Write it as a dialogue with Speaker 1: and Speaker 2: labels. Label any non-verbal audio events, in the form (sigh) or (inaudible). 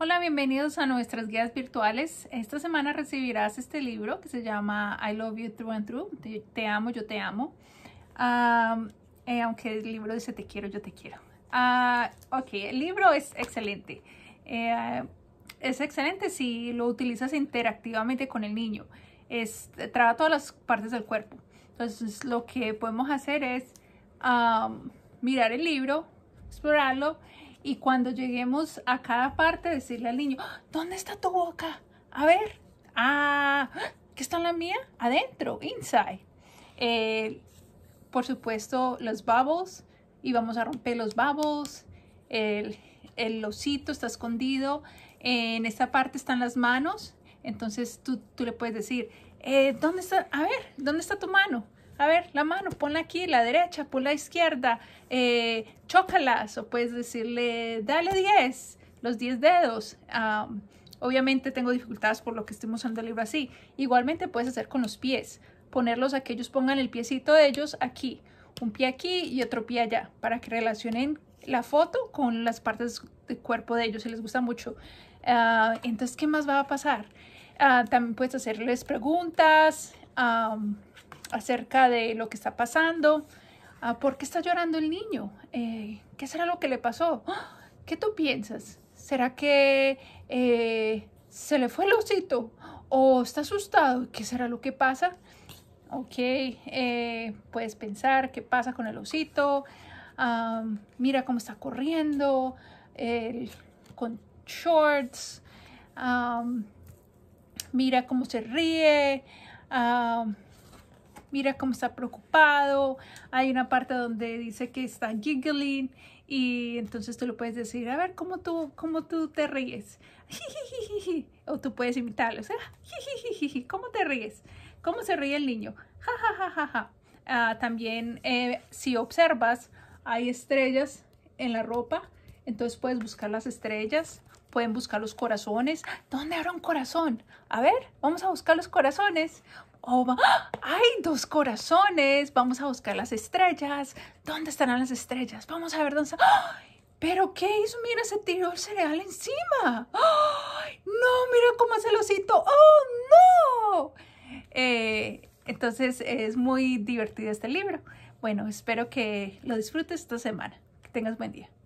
Speaker 1: Hola, bienvenidos a nuestras guías virtuales. Esta semana recibirás este libro que se llama I Love You Through and Through, Te, Amo, Yo Te Amo. Eh, aunque el libro dice Te Quiero, Yo Te Quiero. Ah, ok, el libro es excelente. Eh, es excelente si lo utilizas interactivamente con el niño. Es, trata todas las partes del cuerpo. Entonces, lo que podemos hacer es mirar el libro, explorarlo y cuando lleguemos a cada parte decirle al niño, ah, ¿dónde está tu boca? A ver, ah, ¿qué está en la mía? Adentro, inside. Eh, por supuesto, los babos, y vamos a romper los babos. El, el osito está escondido. En esta parte están las manos. Entonces tú, tú le puedes decir, eh, ¿dónde está? A ver, ¿dónde está tu mano? a ver, la mano, ponla aquí, la derecha, ponla la izquierda, eh, chócalas, o puedes decirle, dale 10, los 10 dedos. obviamente tengo dificultades por lo que estemos usando el libro así. Igualmente puedes hacer con los pies, ponerlos a que ellos pongan el piecito de ellos aquí, un pie aquí y otro pie allá, para que relacionen la foto con las partes del cuerpo de ellos, si les gusta mucho. Ah, entonces, ¿qué más va a pasar? Ah, también puedes hacerles preguntas, acerca de lo que está pasando. Ah, ¿Por qué está llorando el niño? Eh, ¿Qué será lo que le pasó? ¡Ah! ¿Qué tú piensas? ¿Será que eh, se le fue el osito? ¿O está asustado? ¿Qué será lo que pasa? Ok, eh, puedes pensar qué pasa con el osito. mira cómo está corriendo, con shorts. mira cómo se ríe mira cómo está preocupado. Hay una parte donde dice que está giggling y entonces tú le puedes decir, a ver, ¿cómo tú, cómo tú te ríes? (laughs) O tú puedes imitarlo, o sea, (laughs) ¿cómo te ríes? ¿Cómo se ríe el niño? (laughs) Ah, también, eh, si observas, hay estrellas en la ropa, entonces puedes buscar las estrellas, pueden buscar los corazones. ¿Dónde habrá un corazón? A ver, vamos a buscar los corazones hay oh, dos corazones, vamos a buscar las estrellas, ¿dónde estarán las estrellas? Vamos a ver dónde están. ¿Pero qué hizo? Mira, se tiró el cereal encima. ¡Ay! No, mira cómo se el osito. ¡Oh, no! Eh, entonces es muy divertido este libro. Bueno, espero que lo disfrutes esta semana. Que tengas buen día.